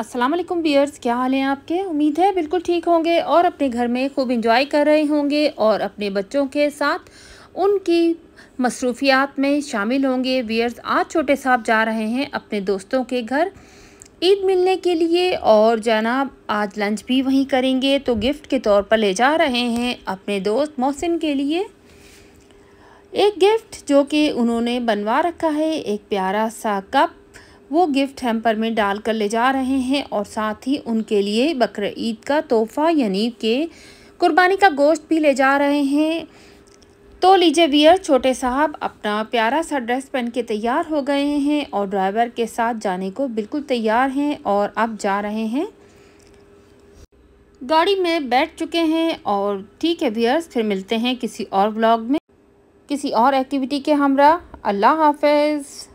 अस्सलाम वालेकुम बियर्स क्या हाल हैं आपके उम्मीद है बिल्कुल ठीक होंगे और अपने घर में खूब इंजॉय कर रहे होंगे और अपने बच्चों के साथ उनकी मसरूफियात में शामिल होंगे बियर्स आज छोटे साहब जा रहे हैं अपने दोस्तों के घर ईद मिलने के लिए और जनाब आज लंच भी वहीं करेंगे तो गिफ्ट के तौर पर ले जा रहे हैं अपने दोस्त मोहसिन के लिए एक गिफ्ट जो कि उन्होंने बनवा रखा है एक प्यारा सा कप वो गिफ्ट हैम्पर में डाल कर ले जा रहे हैं और साथ ही उनके लिए बकर ईद का तोहफा यानी कि कुर्बानी का गोश्त भी ले जा रहे हैं तो लीजिए वियर छोटे साहब अपना प्यारा सा ड्रेस पहन के तैयार हो गए हैं और ड्राइवर के साथ जाने को बिल्कुल तैयार हैं और अब जा रहे हैं गाड़ी में बैठ चुके हैं और ठीक है वियर्स फिर मिलते हैं किसी और ब्लॉग में किसी और एक्टिविटी के हमरा अल्लाह हाफिज़